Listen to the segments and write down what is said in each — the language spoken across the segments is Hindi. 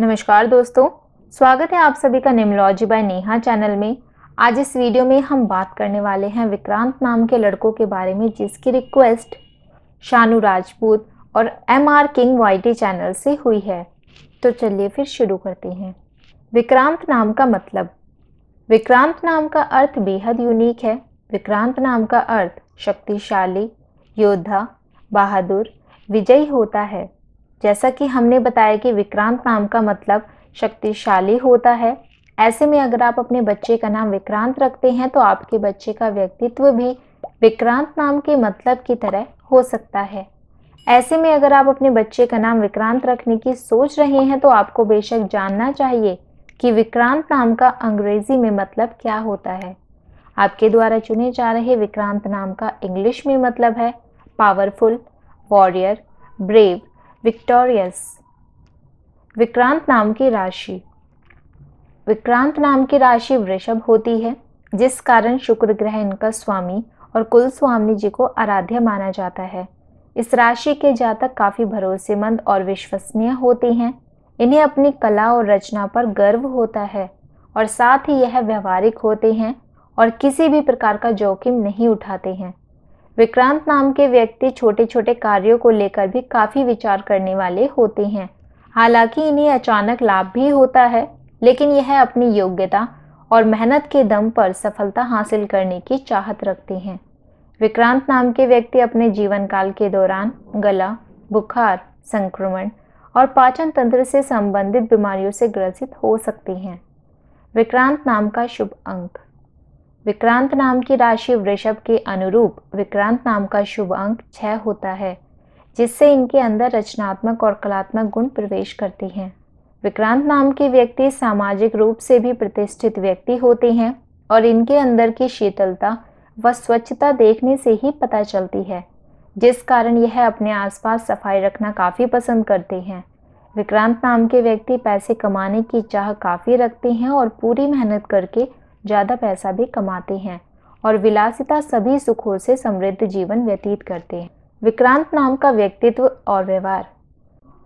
नमस्कार दोस्तों स्वागत है आप सभी का निमलॉजी बाय नेहा चैनल में आज इस वीडियो में हम बात करने वाले हैं विक्रांत नाम के लड़कों के बारे में जिसकी रिक्वेस्ट शानू राजपूत और M R king Y channel से हुई है तो चलिए फिर शुरू करते हैं विक्रांत नाम का मतलब विक्रांत नाम का अर्थ बेहद यूनिक है विक्रांत नाम का अर्थ शक्तिशाली योद्धा बहादुर विजयी होता है जैसा कि हमने बताया कि विक्रांत नाम का मतलब शक्तिशाली होता है ऐसे में अगर आप अपने बच्चे का नाम विक्रांत रखते हैं तो आपके बच्चे का व्यक्तित्व भी विक्रांत नाम के मतलब की तरह हो सकता है ऐसे में अगर आप अपने बच्चे का नाम विक्रांत रखने की सोच रहे हैं तो आपको बेशक जानना चाहिए कि विक्रांत नाम का अंग्रेजी में मतलब क्या होता है आपके द्वारा चुने जा रहे विक्रांत नाम का इंग्लिश में मतलब है powerful warrior brave victorious Vikrant नाम की राशि विक्रांत नाम की राशि वृषभ होती है जिस कारण शुक्र ग्रह इनका स्वामी और कुल स्वामी जी को आराध्य माना जाता है इस राशि के जातक काफ़ी भरोसेमंद और विश्वसनीय होते हैं इन्हें अपनी कला और रचना पर गर्व होता है और साथ ही यह व्यवहारिक होते हैं और किसी भी प्रकार का जोखिम नहीं उठाते हैं विक्रांत नाम के व्यक्ति छोटे छोटे कार्यों को लेकर भी काफ़ी विचार करने वाले होते हैं हालांकि इन्हें अचानक लाभ भी होता है लेकिन यह अपनी योग्यता और मेहनत के दम पर सफलता हासिल करने की चाहत रखते हैं विक्रांत नाम के व्यक्ति अपने जीवन काल के दौरान गला बुखार संक्रमण और पाचन तंत्र से संबंधित बीमारियों से ग्रसित हो सकते हैं विक्रांत नाम का शुभ अंक विक्रांत नाम की राशि वृषभ के अनुरूप विक्रांत नाम का शुभ अंक छः होता है जिससे इनके अंदर रचनात्मक और कलात्मक गुण प्रवेश करती हैं विक्रांत नाम के व्यक्ति सामाजिक रूप से भी प्रतिष्ठित व्यक्ति होते हैं और इनके अंदर की शीतलता व स्वच्छता देखने से ही पता चलती है जिस कारण यह अपने आसपास सफाई रखना काफ़ी पसंद करते हैं विक्रांत नाम के व्यक्ति पैसे कमाने की चाह काफ़ी रखते हैं और पूरी मेहनत करके ज़्यादा पैसा भी कमाते हैं और विलासिता सभी सुखों से समृद्ध जीवन व्यतीत करते हैं विक्रांत नाम का व्यक्तित्व और व्यवहार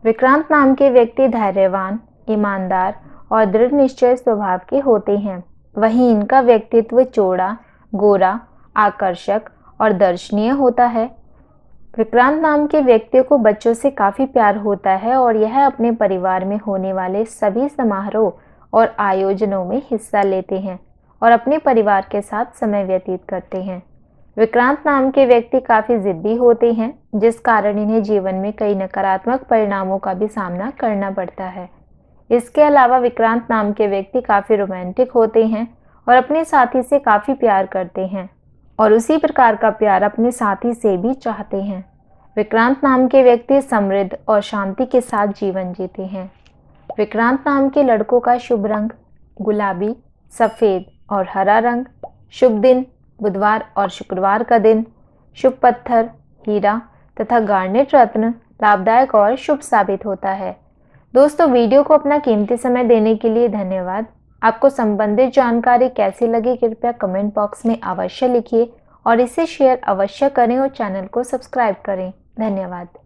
विक्रांत नाम के व्यक्ति धैर्यवान ईमानदार और दृढ़ निश्चय स्वभाव के होते हैं वहीं इनका व्यक्तित्व चौड़ा गोरा आकर्षक और दर्शनीय होता है विक्रांत नाम के व्यक्ति को बच्चों से काफ़ी प्यार होता है और यह अपने परिवार में होने वाले सभी समारोह और आयोजनों में हिस्सा लेते हैं और अपने परिवार के साथ समय व्यतीत करते हैं विक्रांत नाम के व्यक्ति काफ़ी ज़िद्दी होते हैं जिस कारण इन्हें जीवन में कई नकारात्मक परिणामों का भी सामना करना पड़ता है इसके अलावा विक्रांत नाम के व्यक्ति काफ़ी रोमांटिक होते हैं और अपने साथी से काफ़ी प्यार करते हैं और उसी प्रकार का प्यार अपने साथी से भी चाहते हैं विक्रांत नाम के व्यक्ति समृद्ध और शांति के साथ जीवन जीते हैं विक्रांत नाम के लड़कों का शुभ रंग गुलाबी सफ़ेद और हरा रंग शुभ दिन बुधवार और शुक्रवार का दिन शुभ पत्थर हीरा तथा गार्नेट रत्न लाभदायक और शुभ साबित होता है दोस्तों वीडियो को अपना कीमती समय देने के लिए धन्यवाद आपको संबंधित जानकारी कैसी लगी कृपया कमेंट बॉक्स में अवश्य लिखिए और इसे शेयर अवश्य करें और चैनल को सब्सक्राइब करें धन्यवाद